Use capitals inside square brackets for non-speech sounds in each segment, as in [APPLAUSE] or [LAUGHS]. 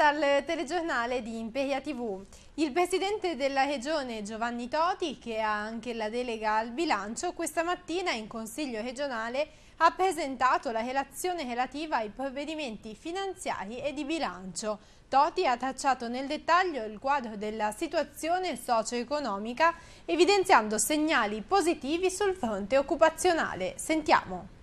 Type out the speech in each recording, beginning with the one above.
dal telegiornale di Imperia TV. Il presidente della regione Giovanni Toti, che ha anche la delega al bilancio, questa mattina in consiglio regionale ha presentato la relazione relativa ai provvedimenti finanziari e di bilancio. Toti ha tracciato nel dettaglio il quadro della situazione socio-economica, evidenziando segnali positivi sul fronte occupazionale. Sentiamo.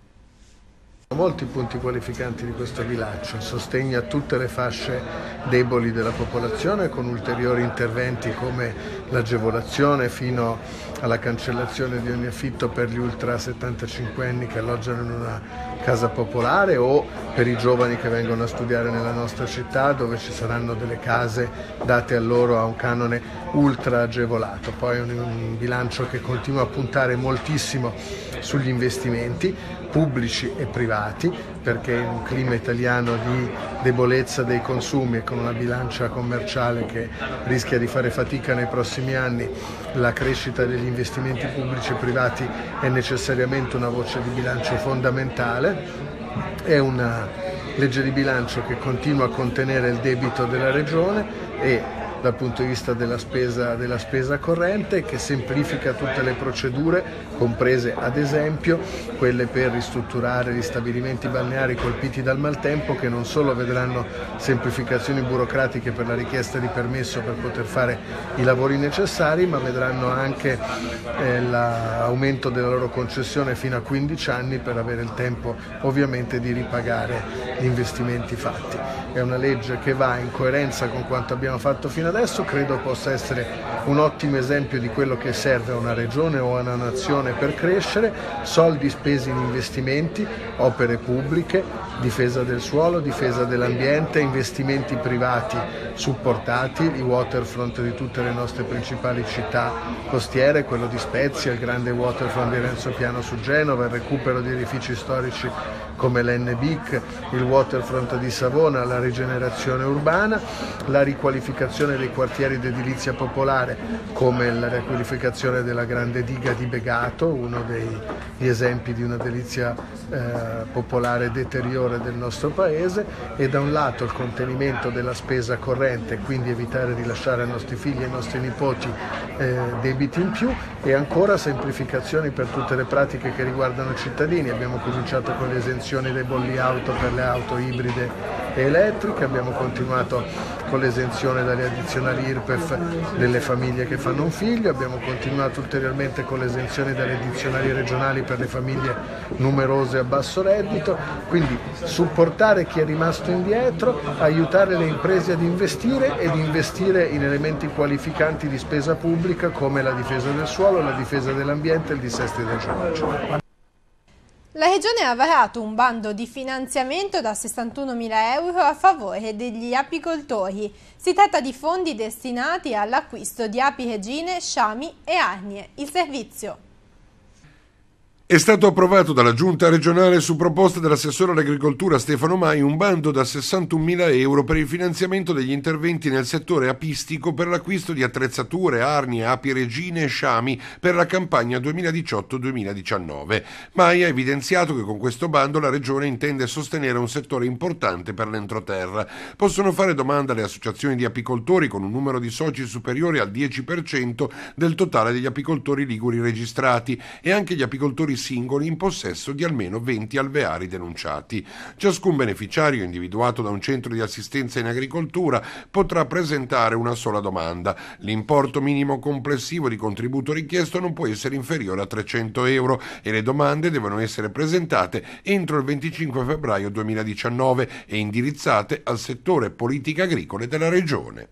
Molti punti qualificanti di questo bilancio, il sostegno a tutte le fasce deboli della popolazione con ulteriori interventi come l'agevolazione fino alla cancellazione di ogni affitto per gli ultra 75 anni che alloggiano in una casa popolare o per i giovani che vengono a studiare nella nostra città dove ci saranno delle case date a loro a un canone ultra agevolato. Poi un, un bilancio che continua a puntare moltissimo sugli investimenti pubblici e privati perché in un clima italiano di debolezza dei consumi e con una bilancia commerciale che rischia di fare fatica nei prossimi anni la crescita degli investimenti pubblici e privati è necessariamente una voce di bilancio fondamentale fiscale, è una legge di bilancio che continua a contenere il debito della regione e dal punto di vista della spesa, della spesa corrente che semplifica tutte le procedure, comprese ad esempio quelle per ristrutturare gli stabilimenti balneari colpiti dal maltempo che non solo vedranno semplificazioni burocratiche per la richiesta di permesso per poter fare i lavori necessari, ma vedranno anche eh, l'aumento della loro concessione fino a 15 anni per avere il tempo ovviamente di ripagare gli investimenti fatti. È una legge che va in coerenza con quanto abbiamo fatto fino adesso credo possa essere un ottimo esempio di quello che serve a una regione o a una nazione per crescere, soldi spesi in investimenti, opere pubbliche, difesa del suolo, difesa dell'ambiente, investimenti privati supportati, i waterfront di tutte le nostre principali città costiere, quello di Spezia, il grande waterfront di Renzo Piano su Genova, il recupero di edifici storici come l'NBIC, il Waterfront di Savona, la rigenerazione urbana, la riqualificazione dei quartieri d'edilizia popolare come la riqualificazione della grande diga di Begato, uno degli esempi di una delizia eh, popolare deteriore del nostro paese e da un lato il contenimento della spesa corrente, quindi evitare di lasciare ai nostri figli e ai nostri nipoti eh, debiti in più e ancora semplificazioni per tutte le pratiche che riguardano i cittadini. Abbiamo cominciato con le esenzioni l'esenzione dei bolli auto per le auto ibride e elettriche, abbiamo continuato con l'esenzione dalle addizionali IRPEF delle famiglie che fanno un figlio, abbiamo continuato ulteriormente con l'esenzione dalle addizionali regionali per le famiglie numerose a basso reddito, quindi supportare chi è rimasto indietro, aiutare le imprese ad investire ed investire in elementi qualificanti di spesa pubblica come la difesa del suolo, la difesa dell'ambiente e il dissesto idrogeologico. La Regione ha varato un bando di finanziamento da 61.000 euro a favore degli apicoltori. Si tratta di fondi destinati all'acquisto di api regine, sciami e arnie. Il servizio. È stato approvato dalla Giunta regionale su proposta dell'assessore all'agricoltura Stefano Mai un bando da 61.000 euro per il finanziamento degli interventi nel settore apistico per l'acquisto di attrezzature, arnie, api regine e sciami per la campagna 2018-2019. Mai ha evidenziato che con questo bando la Regione intende sostenere un settore importante per l'entroterra. Possono fare domanda le associazioni di apicoltori con un numero di soci superiore al 10% del totale degli apicoltori liguri registrati e anche gli apicoltori singoli in possesso di almeno 20 alveari denunciati. Ciascun beneficiario individuato da un centro di assistenza in agricoltura potrà presentare una sola domanda. L'importo minimo complessivo di contributo richiesto non può essere inferiore a 300 euro e le domande devono essere presentate entro il 25 febbraio 2019 e indirizzate al settore politica agricole della Regione.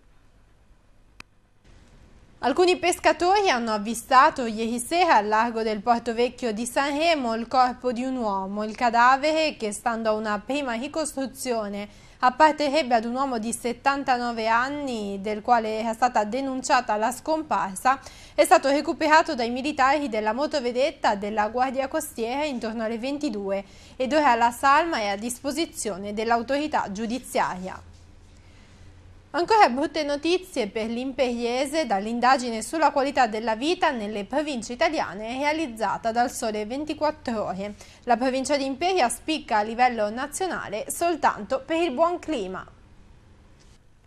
Alcuni pescatori hanno avvistato ieri sera al largo del porto vecchio di Sanremo il corpo di un uomo, il cadavere che stando a una prima ricostruzione apparterebbe ad un uomo di 79 anni del quale era stata denunciata la scomparsa, è stato recuperato dai militari della motovedetta della Guardia Costiera intorno alle 22 ed ora la salma è a disposizione dell'autorità giudiziaria. Ancora brutte notizie per l'imperiese dall'indagine sulla qualità della vita nelle province italiane realizzata dal Sole 24 Ore. La provincia di Imperia spicca a livello nazionale soltanto per il buon clima.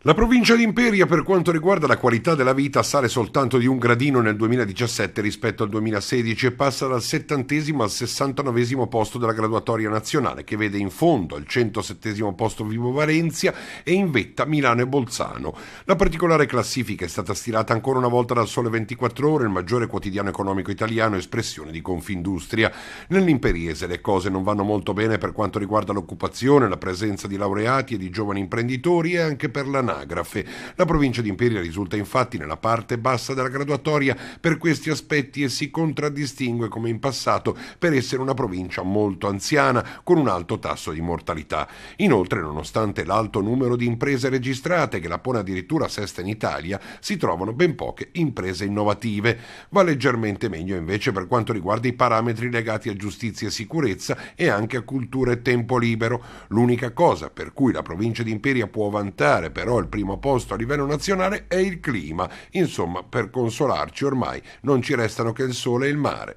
La provincia di Imperia per quanto riguarda la qualità della vita sale soltanto di un gradino nel 2017 rispetto al 2016 e passa dal 70 al 69 posto della graduatoria nazionale che vede in fondo al 107 posto Vivo Valencia e in vetta Milano e Bolzano. La particolare classifica è stata stilata ancora una volta dal Sole 24 Ore, il maggiore quotidiano economico italiano espressione di Confindustria. Nell'imperiese le cose non vanno molto bene per quanto riguarda l'occupazione, la presenza di laureati e di giovani imprenditori e anche per la all'anagrafe. La provincia di Imperia risulta infatti nella parte bassa della graduatoria per questi aspetti e si contraddistingue come in passato per essere una provincia molto anziana con un alto tasso di mortalità. Inoltre, nonostante l'alto numero di imprese registrate che la pone addirittura sesta in Italia, si trovano ben poche imprese innovative. Va leggermente meglio invece per quanto riguarda i parametri legati a giustizia e sicurezza e anche a cultura e tempo libero. L'unica cosa per cui la provincia di Imperia può vantare però il primo posto a livello nazionale è il clima. Insomma, per consolarci ormai non ci restano che il sole e il mare.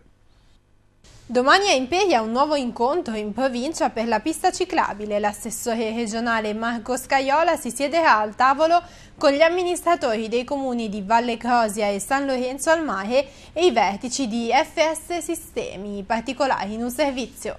Domani a Imperia un nuovo incontro in provincia per la pista ciclabile. L'assessore regionale Marco Scaiola si siederà al tavolo con gli amministratori dei comuni di Valle Crosia e San Lorenzo al Mare e i vertici di FS Sistemi, particolari in un servizio.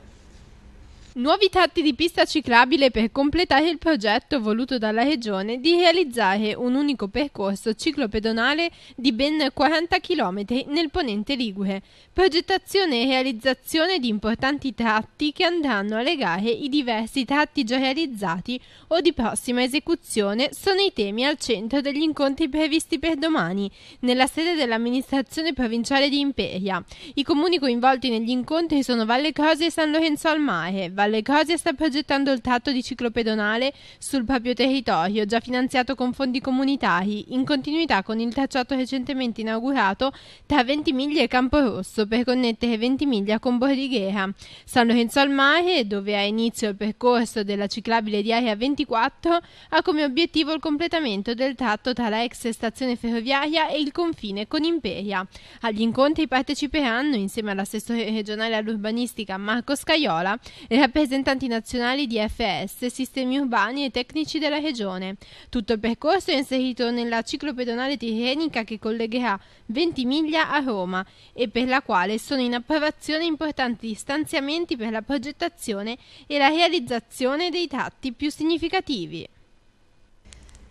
Nuovi tratti di pista ciclabile per completare il progetto voluto dalla Regione di realizzare un unico percorso ciclopedonale di ben 40 km nel ponente Ligure. Progettazione e realizzazione di importanti tratti che andranno a legare i diversi tratti già realizzati o di prossima esecuzione sono i temi al centro degli incontri previsti per domani nella sede dell'amministrazione provinciale di Imperia. I comuni coinvolti negli incontri sono Valle Crosi e San Lorenzo al Mare, Valle Cosia sta progettando il tratto di ciclo pedonale sul proprio territorio, già finanziato con fondi comunitari, in continuità con il tracciato recentemente inaugurato tra Ventimiglia e Campo Rosso per connettere Ventimiglia con Bordighera. San Lorenzo al Mare, dove ha inizio il percorso della ciclabile di area 24, ha come obiettivo il completamento del tratto tra la ex stazione ferroviaria e il confine con Imperia. Agli incontri parteciperanno, insieme all'assessore regionale all'urbanistica Marco Scaiola, e rappresentanti nazionali di FS, sistemi urbani e tecnici della regione. Tutto il percorso è inserito nella ciclopedonale tirrenica che collegherà Ventimiglia a Roma e per la quale sono in approvazione importanti stanziamenti per la progettazione e la realizzazione dei tratti più significativi.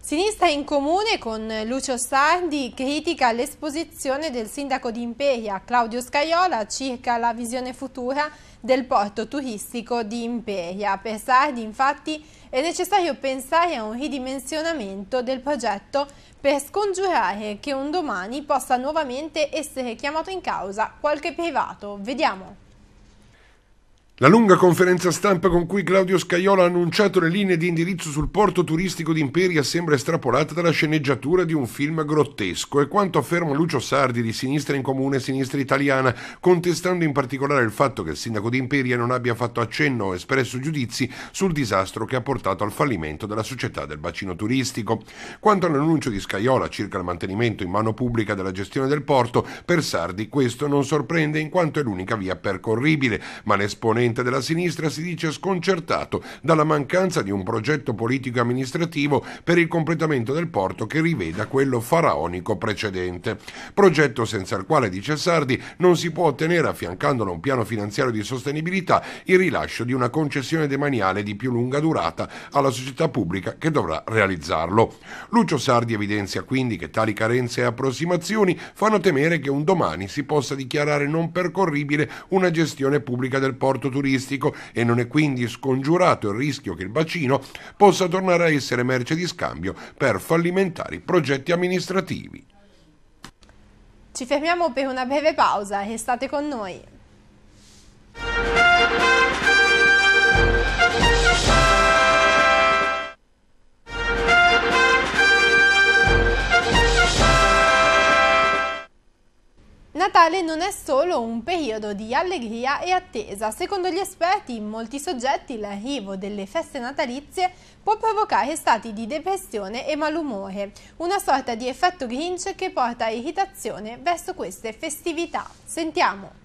Sinistra in comune con Lucio Sardi critica l'esposizione del sindaco di Imperia, Claudio Scaiola, circa la visione futura del porto turistico di Imperia. Per Sardi infatti è necessario pensare a un ridimensionamento del progetto per scongiurare che un domani possa nuovamente essere chiamato in causa qualche privato. Vediamo. La lunga conferenza stampa con cui Claudio Scaiola ha annunciato le linee di indirizzo sul porto turistico di Imperia sembra estrapolata dalla sceneggiatura di un film grottesco e quanto afferma Lucio Sardi di Sinistra in Comune e Sinistra Italiana, contestando in particolare il fatto che il sindaco di Imperia non abbia fatto accenno o espresso giudizi sul disastro che ha portato al fallimento della società del bacino turistico. Quanto all'annuncio di Scaiola circa il mantenimento in mano pubblica della gestione del porto, per Sardi questo non sorprende in quanto è l'unica via percorribile, ma l'esponente esponente della sinistra si dice sconcertato dalla mancanza di un progetto politico-amministrativo per il completamento del porto che riveda quello faraonico precedente. Progetto senza il quale, dice Sardi, non si può ottenere, affiancandolo a un piano finanziario di sostenibilità, il rilascio di una concessione demaniale di più lunga durata alla società pubblica che dovrà realizzarlo. Lucio Sardi evidenzia quindi che tali carenze e approssimazioni fanno temere che un domani si possa dichiarare non percorribile una gestione pubblica del porto turistico e non è quindi scongiurato il rischio che il bacino possa tornare a essere merce di scambio per fallimentari progetti amministrativi. Ci fermiamo per una breve pausa restate con noi. Natale non è solo un periodo di allegria e attesa. Secondo gli esperti, in molti soggetti l'arrivo delle feste natalizie può provocare stati di depressione e malumore, una sorta di effetto Grinch che porta irritazione verso queste festività. Sentiamo!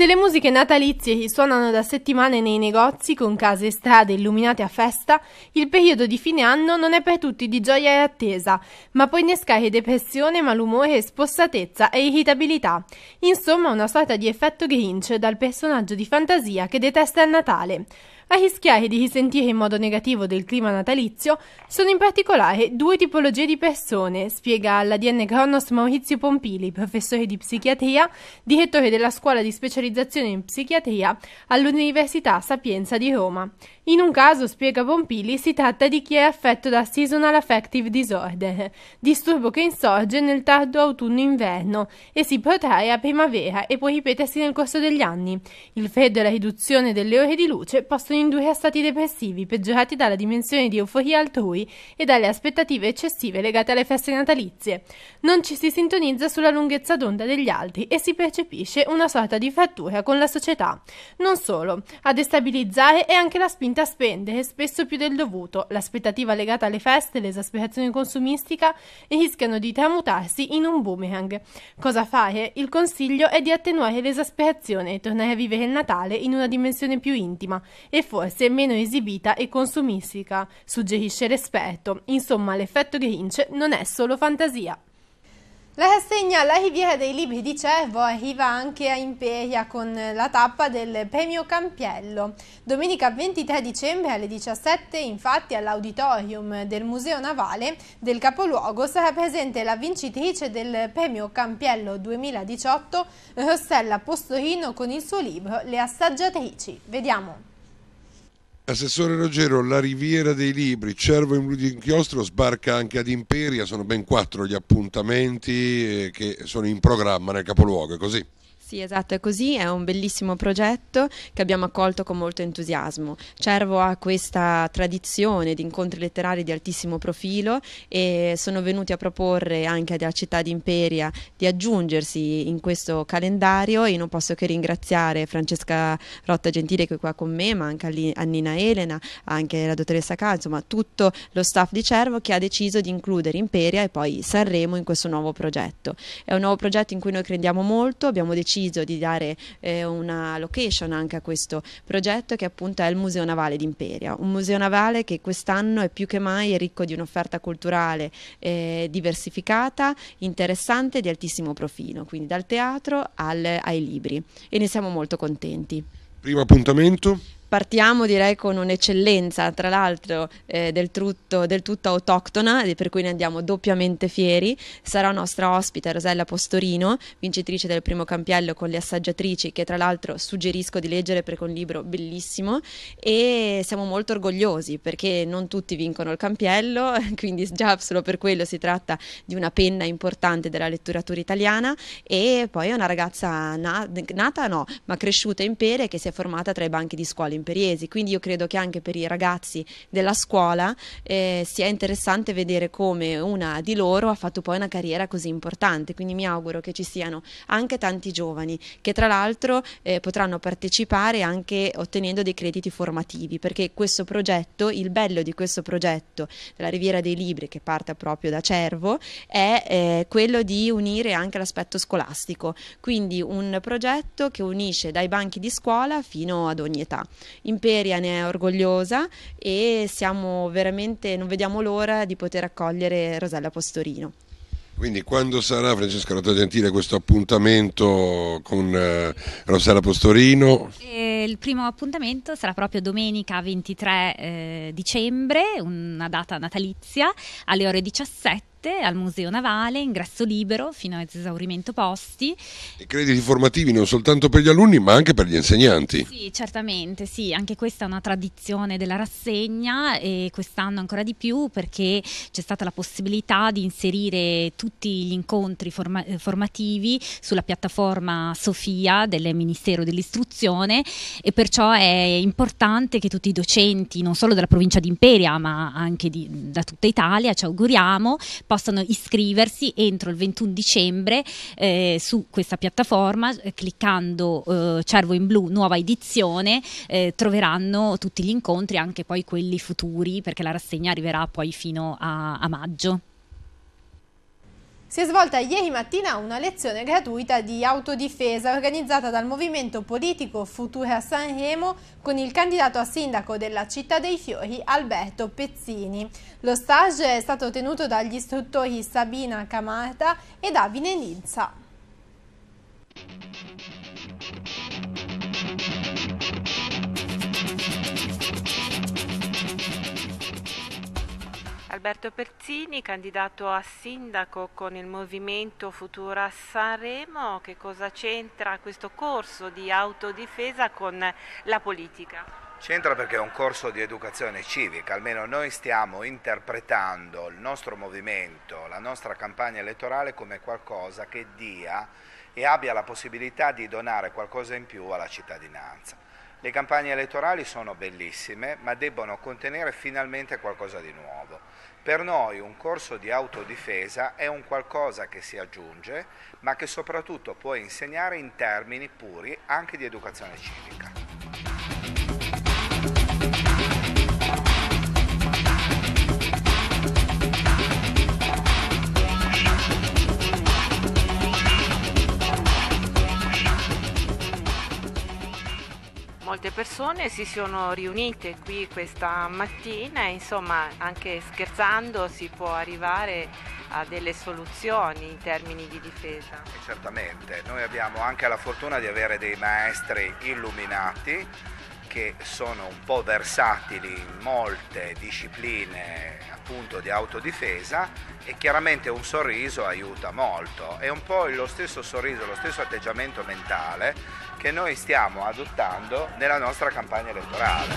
Se le musiche natalizie che suonano da settimane nei negozi con case e strade illuminate a festa, il periodo di fine anno non è per tutti di gioia e attesa, ma può innescare depressione, malumore, spossatezza e irritabilità. Insomma, una sorta di effetto Grinch dal personaggio di fantasia che detesta il Natale. A rischiare di risentire in modo negativo del clima natalizio sono in particolare due tipologie di persone, spiega all'ADN Cronos Maurizio Pompili, professore di psichiatria, direttore della scuola di specializzazione in psichiatria all'Università Sapienza di Roma. In un caso, spiega Pompili, si tratta di chi è affetto da seasonal affective disorder, disturbo che insorge nel tardo autunno-inverno e si protrae a primavera e può ripetersi nel corso degli anni. Il freddo e la riduzione delle ore di luce possono indurre a stati depressivi peggiorati dalla dimensione di euforia altrui e dalle aspettative eccessive legate alle feste natalizie. Non ci si sintonizza sulla lunghezza d'onda degli altri e si percepisce una sorta di frattura con la società. Non solo, a destabilizzare è anche la spinta società spende spesso più del dovuto, l'aspettativa legata alle feste, e l'esasperazione consumistica rischiano di tramutarsi in un boomerang. Cosa fare? Il consiglio è di attenuare l'esasperazione e tornare a vivere il Natale in una dimensione più intima e forse meno esibita e consumistica, suggerisce l'esperto. Insomma, l'effetto Grinch non è solo fantasia. La rassegna La Riviera dei Libri di Cervo arriva anche a Imperia con la tappa del Premio Campiello. Domenica 23 dicembre alle 17 infatti all'auditorium del Museo Navale del capoluogo sarà presente la vincitrice del Premio Campiello 2018 Rossella Postorino con il suo libro Le assaggiatrici. Vediamo. Assessore Ruggero, la riviera dei libri, Cervo in blu Inchiostro, sbarca anche ad Imperia, sono ben quattro gli appuntamenti eh, che sono in programma nel capoluogo, è così? Sì, esatto, è così, è un bellissimo progetto che abbiamo accolto con molto entusiasmo. Cervo ha questa tradizione di incontri letterari di altissimo profilo e sono venuti a proporre anche alla città di Imperia di aggiungersi in questo calendario e non posso che ringraziare Francesca Rotta Gentile che è qua con me, ma anche Annina Elena, anche la dottoressa Cal, insomma tutto lo staff di Cervo che ha deciso di includere Imperia e poi Sanremo in questo nuovo progetto. È un nuovo progetto in cui noi crediamo molto, abbiamo deciso deciso di dare eh, una location anche a questo progetto che appunto è il Museo Navale d'Imperia, un museo navale che quest'anno è più che mai ricco di un'offerta culturale eh, diversificata, interessante e di altissimo profilo, quindi dal teatro al, ai libri e ne siamo molto contenti. Primo appuntamento? Partiamo direi con un'eccellenza, tra l'altro eh, del, del, tutto autoctona, per cui ne andiamo doppiamente fieri. Sarà nostra ospite Rosella Postorino, vincitrice del primo campiello con le assaggiatrici, che tra l'altro suggerisco di leggere perché è un libro bellissimo. E siamo molto orgogliosi perché non tutti vincono il campiello, [LAUGHS] quindi già solo per quello si tratta di una penna importante della letteratura italiana. E poi è una ragazza na nata, no, ma cresciuta in pere che si è formata tra i banchi di scuola in imperiesi, quindi io credo che anche per i ragazzi della scuola eh, sia interessante vedere come una di loro ha fatto poi una carriera così importante, quindi mi auguro che ci siano anche tanti giovani che tra l'altro eh, potranno partecipare anche ottenendo dei crediti formativi, perché questo progetto, il bello di questo progetto della Riviera dei Libri che parte proprio da Cervo è eh, quello di unire anche l'aspetto scolastico, quindi un progetto che unisce dai banchi di scuola fino ad ogni età. Imperia ne è orgogliosa e siamo veramente, non vediamo l'ora di poter accogliere Rosella Postorino. Quindi quando sarà Francesca Rotta Gentile questo appuntamento con eh, Rossella Postorino? Eh, il primo appuntamento sarà proprio domenica 23 eh, dicembre, una data natalizia, alle ore 17 7 al Museo Navale, ingresso libero fino a esaurimento posti. E crediti formativi non soltanto per gli alunni ma anche per gli insegnanti. Sì, certamente, sì, anche questa è una tradizione della rassegna e quest'anno ancora di più perché c'è stata la possibilità di inserire tutti gli incontri forma eh, formativi sulla piattaforma Sofia del Ministero dell'Istruzione e perciò è importante che tutti i docenti, non solo della provincia di Imperia ma anche di, da tutta Italia, ci auguriamo, possono iscriversi entro il 21 dicembre eh, su questa piattaforma eh, cliccando eh, Cervo in Blu nuova edizione eh, troveranno tutti gli incontri anche poi quelli futuri perché la rassegna arriverà poi fino a, a maggio. Si è svolta ieri mattina una lezione gratuita di autodifesa organizzata dal movimento politico Futura Sanremo con il candidato a sindaco della Città dei Fiori Alberto Pezzini. Lo stage è stato tenuto dagli istruttori Sabina Camarta e Davide Nizza. Alberto Perzini, candidato a sindaco con il movimento Futura Sanremo, che cosa c'entra questo corso di autodifesa con la politica? C'entra perché è un corso di educazione civica, almeno noi stiamo interpretando il nostro movimento, la nostra campagna elettorale come qualcosa che dia e abbia la possibilità di donare qualcosa in più alla cittadinanza. Le campagne elettorali sono bellissime, ma debbono contenere finalmente qualcosa di nuovo. Per noi un corso di autodifesa è un qualcosa che si aggiunge, ma che soprattutto può insegnare in termini puri anche di educazione civica. molte persone si sono riunite qui questa mattina, e insomma anche scherzando si può arrivare a delle soluzioni in termini di difesa. E certamente, noi abbiamo anche la fortuna di avere dei maestri illuminati che sono un po' versatili in molte discipline appunto di autodifesa e chiaramente un sorriso aiuta molto, è un po' lo stesso sorriso, lo stesso atteggiamento mentale che noi stiamo adottando nella nostra campagna elettorale.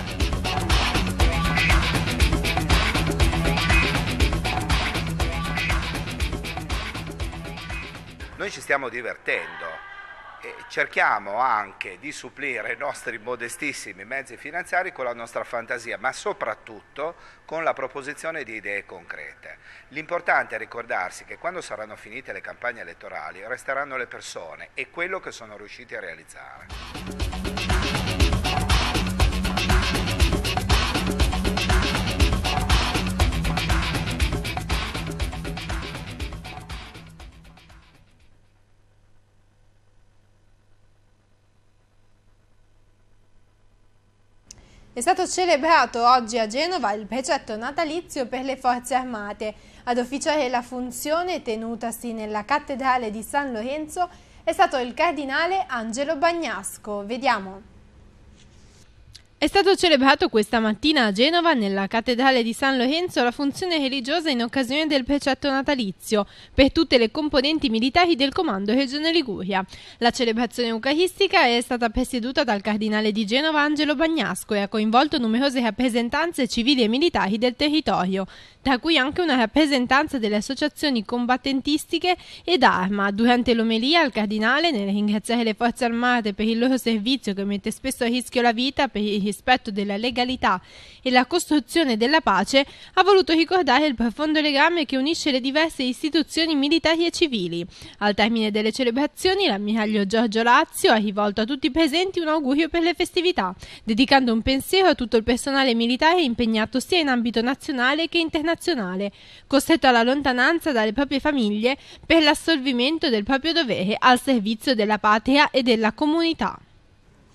Noi ci stiamo divertendo cerchiamo anche di supplire i nostri modestissimi mezzi finanziari con la nostra fantasia, ma soprattutto con la proposizione di idee concrete. L'importante è ricordarsi che quando saranno finite le campagne elettorali resteranno le persone e quello che sono riusciti a realizzare. È stato celebrato oggi a Genova il precetto natalizio per le forze armate. Ad officiare la funzione tenutasi nella cattedrale di San Lorenzo è stato il cardinale Angelo Bagnasco. Vediamo. È stato celebrato questa mattina a Genova, nella cattedrale di San Lorenzo, la funzione religiosa in occasione del precetto natalizio per tutte le componenti militari del Comando Regione Liguria. La celebrazione eucaristica è stata presieduta dal cardinale di Genova Angelo Bagnasco e ha coinvolto numerose rappresentanze civili e militari del territorio da cui anche una rappresentanza delle associazioni combattentistiche ed arma. Durante l'omelia il cardinale, nel ringraziare le forze armate per il loro servizio che mette spesso a rischio la vita per il rispetto della legalità e la costruzione della pace, ha voluto ricordare il profondo legame che unisce le diverse istituzioni militari e civili. Al termine delle celebrazioni, l'ammiraglio Giorgio Lazio ha rivolto a tutti i presenti un augurio per le festività, dedicando un pensiero a tutto il personale militare impegnato sia in ambito nazionale che internazionale internazionale, costretto alla lontananza dalle proprie famiglie per l'assolvimento del proprio dovere al servizio della patria e della comunità.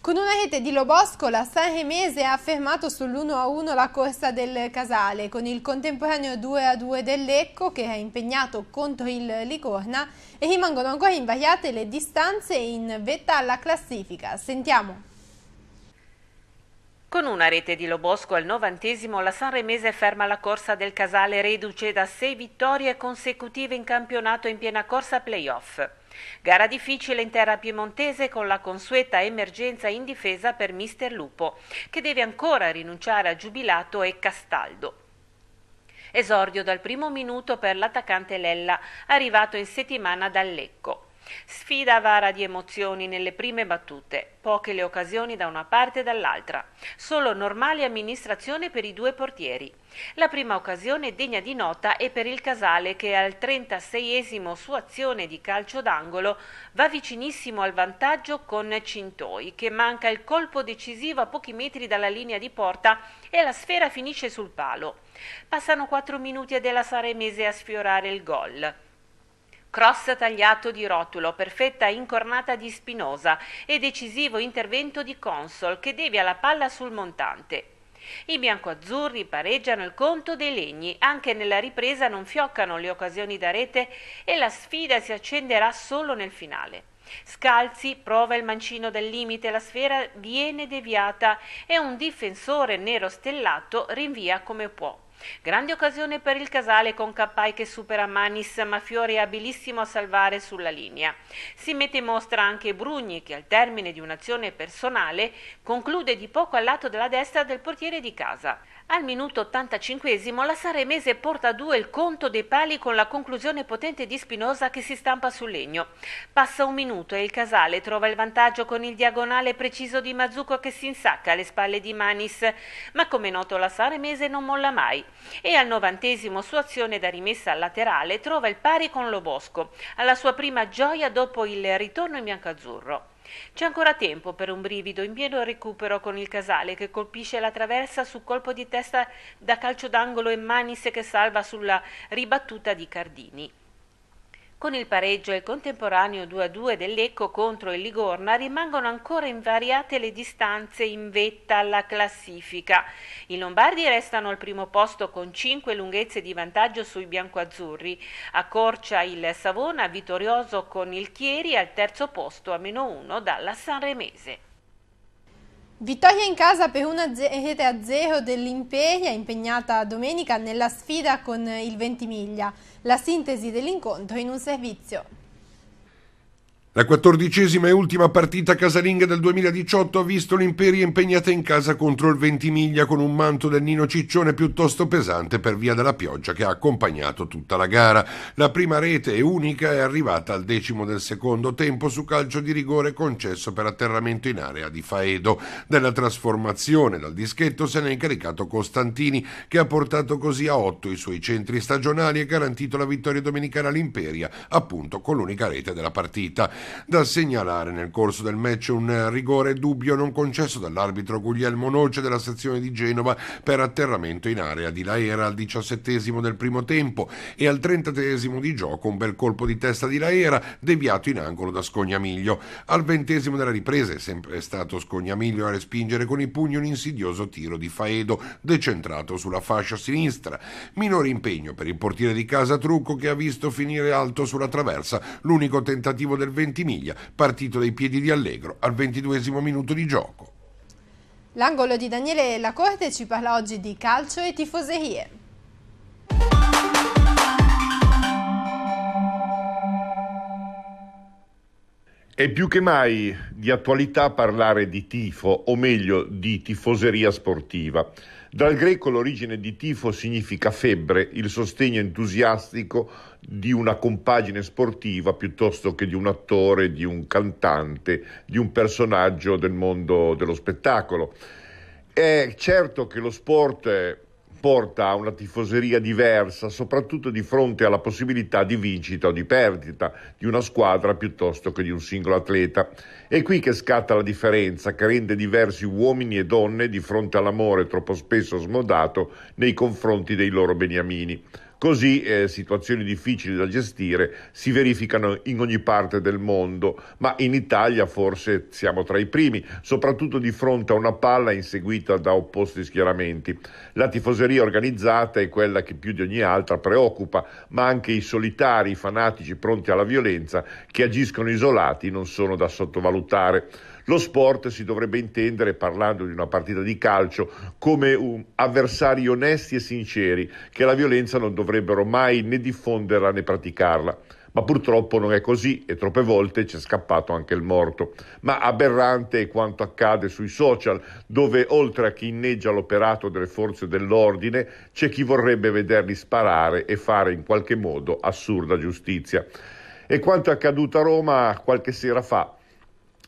Con una rete di Lobosco, la Sanremese ha fermato sull'1-1 la corsa del Casale, con il contemporaneo 2-2 dell'Ecco che è impegnato contro il Licorna e rimangono ancora invariate le distanze in vetta alla classifica. Sentiamo. Con una rete di Lobosco al novantesimo la Sanremese ferma la corsa del Casale reduce da sei vittorie consecutive in campionato in piena corsa playoff. Gara difficile in terra piemontese con la consueta emergenza in difesa per Mister Lupo, che deve ancora rinunciare a Giubilato e Castaldo. Esordio dal primo minuto per l'attaccante Lella, arrivato in settimana dal Lecco. Sfida avara di emozioni nelle prime battute, poche le occasioni da una parte e dall'altra, solo normale amministrazione per i due portieri. La prima occasione degna di nota è per il Casale che al 36esimo su azione di calcio d'angolo va vicinissimo al vantaggio con Cintoi che manca il colpo decisivo a pochi metri dalla linea di porta e la sfera finisce sul palo. Passano quattro minuti ed è la Saremese a sfiorare il gol. Cross tagliato di Rotulo, perfetta incornata di Spinosa e decisivo intervento di Consol che devia la palla sul montante. I biancoazzurri pareggiano il conto dei legni, anche nella ripresa non fioccano le occasioni da rete e la sfida si accenderà solo nel finale. Scalzi prova il mancino del limite, la sfera viene deviata e un difensore nero stellato rinvia come può. Grande occasione per il Casale con Cappai che supera Manis, ma Fiori è abilissimo a salvare sulla linea. Si mette in mostra anche Brugni che al termine di un'azione personale conclude di poco al lato della destra del portiere di casa. Al minuto 85 la Saremese porta a due il conto dei pali con la conclusione potente di Spinosa che si stampa sul legno. Passa un minuto e il Casale trova il vantaggio con il diagonale preciso di Mazzucco che si insacca alle spalle di Manis, ma come noto la Saremese non molla mai. E al novantesimo su azione da rimessa laterale trova il pari con Lobosco, alla sua prima gioia dopo il ritorno in biancazzurro. C'è ancora tempo per un brivido in pieno recupero con il Casale che colpisce la traversa su colpo di testa da calcio d'angolo e Manis che salva sulla ribattuta di Cardini. Con il pareggio e il contemporaneo 2-2 dell'Ecco contro il Ligorna rimangono ancora invariate le distanze in vetta alla classifica. I Lombardi restano al primo posto con 5 lunghezze di vantaggio sui biancoazzurri. Accorcia il Savona vittorioso con il Chieri al terzo posto a meno 1 dalla Sanremese. Vittoria in casa per una rete a zero dell'Imperia, impegnata domenica nella sfida con il Ventimiglia. La sintesi dell'incontro in un servizio. La quattordicesima e ultima partita casalinga del 2018 ha visto l'Imperia impegnata in casa contro il Ventimiglia con un manto del Nino Ciccione piuttosto pesante per via della pioggia che ha accompagnato tutta la gara. La prima rete e unica è arrivata al decimo del secondo tempo su calcio di rigore concesso per atterramento in area di Faedo. Della trasformazione dal dischetto se ne è incaricato Costantini che ha portato così a otto i suoi centri stagionali e garantito la vittoria domenicana all'Imperia, appunto con l'unica rete della partita. Da segnalare nel corso del match un rigore dubbio non concesso dall'arbitro Guglielmo Noce della sezione di Genova per atterramento in area di Laera al diciassettesimo del primo tempo e al trentatesimo di gioco un bel colpo di testa di Laera deviato in angolo da Scognamiglio. Al ventesimo della ripresa è sempre stato Scognamiglio a respingere con i pugni un insidioso tiro di Faedo decentrato sulla fascia sinistra. Minore impegno per il portiere di casa Trucco che ha visto finire alto sulla traversa l'unico tentativo del ventesimo Ventimiglia, partito dai piedi di Allegro al ventiduesimo minuto di gioco. L'angolo di Daniele Lacorte ci parla oggi di calcio e tifoserie. È più che mai di attualità parlare di tifo, o meglio di tifoseria sportiva. Dal greco l'origine di tifo significa febbre, il sostegno entusiastico di una compagine sportiva piuttosto che di un attore, di un cantante, di un personaggio del mondo dello spettacolo. È certo che lo sport porta a una tifoseria diversa, soprattutto di fronte alla possibilità di vincita o di perdita di una squadra piuttosto che di un singolo atleta. È qui che scatta la differenza che rende diversi uomini e donne di fronte all'amore troppo spesso smodato nei confronti dei loro beniamini. Così eh, situazioni difficili da gestire si verificano in ogni parte del mondo, ma in Italia forse siamo tra i primi, soprattutto di fronte a una palla inseguita da opposti schieramenti. La tifoseria organizzata è quella che più di ogni altra preoccupa, ma anche i solitari, i fanatici pronti alla violenza che agiscono isolati non sono da sottovalutare. Lo sport si dovrebbe intendere, parlando di una partita di calcio, come avversari onesti e sinceri che la violenza non dovrebbero mai né diffonderla né praticarla. Ma purtroppo non è così e troppe volte ci è scappato anche il morto. Ma aberrante è quanto accade sui social, dove oltre a chi inneggia l'operato delle forze dell'ordine, c'è chi vorrebbe vederli sparare e fare in qualche modo assurda giustizia. E quanto è accaduto a Roma qualche sera fa,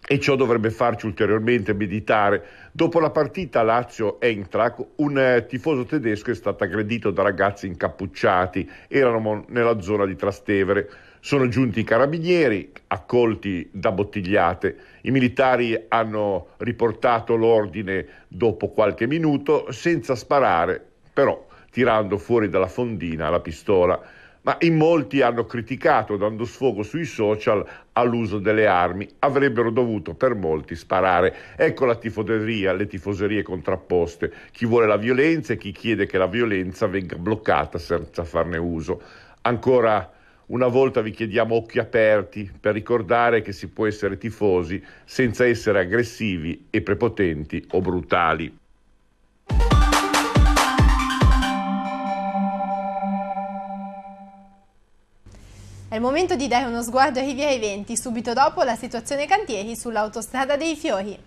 e ciò dovrebbe farci ulteriormente meditare. Dopo la partita Lazio-Eintracht, un eh, tifoso tedesco è stato aggredito da ragazzi incappucciati, erano nella zona di Trastevere. Sono giunti i carabinieri, accolti da bottigliate. I militari hanno riportato l'ordine dopo qualche minuto, senza sparare, però tirando fuori dalla fondina la pistola ma in molti hanno criticato dando sfogo sui social all'uso delle armi, avrebbero dovuto per molti sparare. Ecco la tifoseria, le tifoserie contrapposte, chi vuole la violenza e chi chiede che la violenza venga bloccata senza farne uso. Ancora una volta vi chiediamo occhi aperti per ricordare che si può essere tifosi senza essere aggressivi e prepotenti o brutali. È il momento di dare uno sguardo ai Riviera Eventi, subito dopo la situazione cantieri sull'autostrada dei Fiori.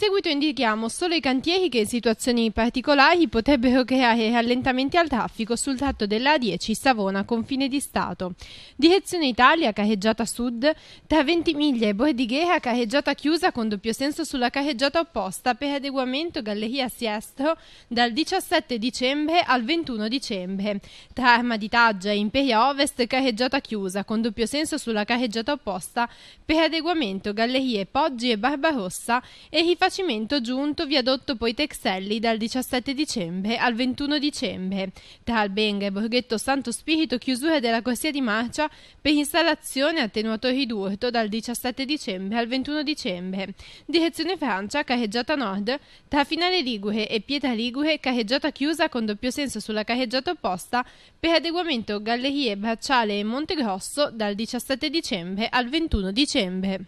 seguito indichiamo solo i cantieri che in situazioni particolari potrebbero creare rallentamenti al traffico sul tratto della A10 Savona confine di Stato. Direzione Italia carreggiata sud, tra Ventimiglia e Bordighera carreggiata chiusa con doppio senso sulla carreggiata opposta per adeguamento Galleria Siestro dal 17 dicembre al 21 dicembre. Tra Arma di Taggia e Imperia Ovest carreggiata chiusa con doppio senso sulla carreggiata opposta per adeguamento Gallerie Poggi e Barbarossa e rifacimento rifacimento giunto viadotto poi Texelli dal 17 dicembre al 21 dicembre. Tra Albenga e Borghetto Santo Spirito chiusura della corsia di marcia per installazione attenuatori d'urto dal 17 dicembre al 21 dicembre. Direzione Francia carreggiata nord tra Finale Ligure e Pietra Ligure carreggiata chiusa con doppio senso sulla carreggiata opposta per adeguamento gallerie Bracciale e Monte Grosso dal 17 dicembre al 21 dicembre.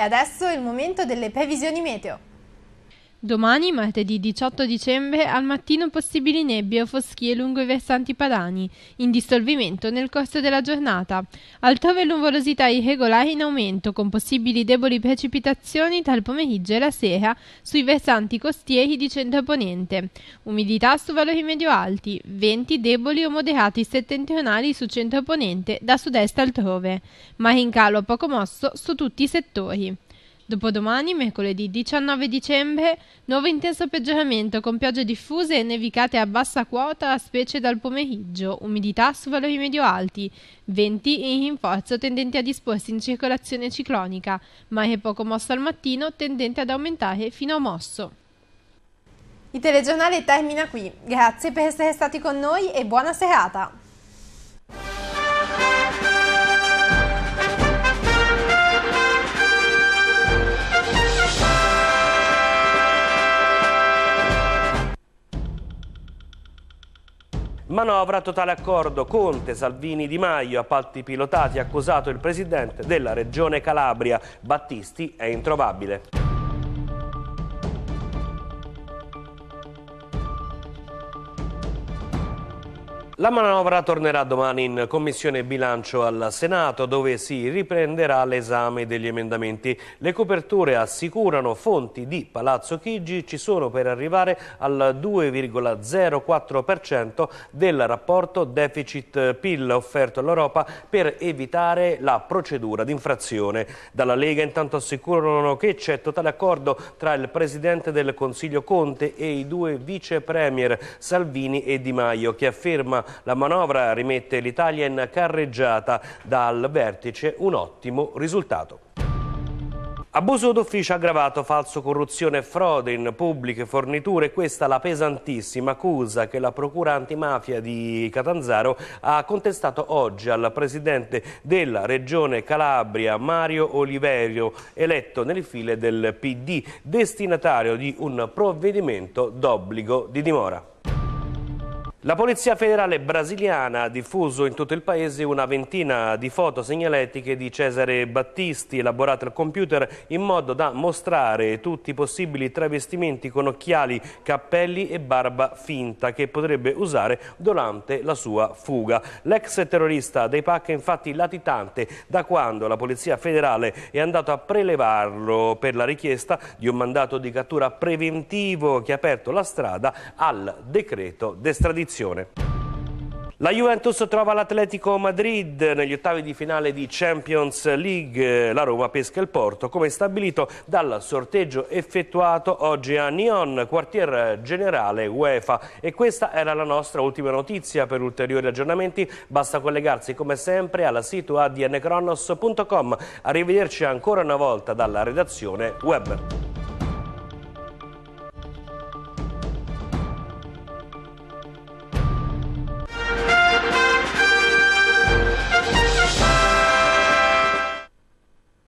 E adesso è il momento delle previsioni meteo. Domani, martedì 18 dicembre, al mattino possibili nebbie o foschie lungo i versanti padani, in dissolvimento nel corso della giornata. Altrove nuvolosità irregolari in aumento, con possibili deboli precipitazioni tra il pomeriggio e la sera sui versanti costieri di centro-ponente. Umidità su valori medio-alti, venti deboli o moderati settentrionali su centro-ponente, da sud-est altrove. ma in calo poco mosso su tutti i settori. Dopodomani, mercoledì 19 dicembre, nuovo intenso peggioramento con piogge diffuse e nevicate a bassa quota, specie dal pomeriggio, umidità su valori medio-alti, venti in rinforzo tendenti a disporsi in circolazione ciclonica, mare poco mosso al mattino tendente ad aumentare fino a mosso. Il telegiornale termina qui, grazie per essere stati con noi e buona serata! Manovra totale accordo Conte, Salvini, Di Maio, appalti pilotati, accusato il presidente della regione Calabria. Battisti è introvabile. La manovra tornerà domani in Commissione Bilancio al Senato dove si riprenderà l'esame degli emendamenti. Le coperture assicurano fonti di Palazzo Chigi ci sono per arrivare al 2,04% del rapporto deficit-PIL offerto all'Europa per evitare la procedura d'infrazione. Dalla Lega intanto assicurano che c'è totale accordo tra il Presidente del Consiglio Conte e i due vice premier Salvini e Di Maio che afferma la manovra rimette l'Italia in carreggiata. Dal vertice un ottimo risultato. Abuso d'ufficio aggravato, falso, corruzione e frode in pubbliche forniture, questa la pesantissima accusa che la procura antimafia di Catanzaro ha contestato oggi al presidente della regione Calabria, Mario Oliverio, eletto nelle file del PD, destinatario di un provvedimento d'obbligo di dimora. La Polizia Federale Brasiliana ha diffuso in tutto il paese una ventina di foto segnaletiche di Cesare Battisti elaborate al computer in modo da mostrare tutti i possibili travestimenti con occhiali, cappelli e barba finta che potrebbe usare durante la sua fuga. L'ex terrorista dei PAC è infatti latitante da quando la Polizia Federale è andata a prelevarlo per la richiesta di un mandato di cattura preventivo che ha aperto la strada al decreto d'estradizione posizione. La Juventus trova l'Atletico Madrid negli ottavi di finale di Champions League. La Roma pesca il Porto, come stabilito dal sorteggio effettuato oggi a Nyon, quartier generale UEFA. E questa era la nostra ultima notizia. Per ulteriori aggiornamenti basta collegarsi come sempre alla sito adncronos.com. Arrivederci ancora una volta dalla redazione web.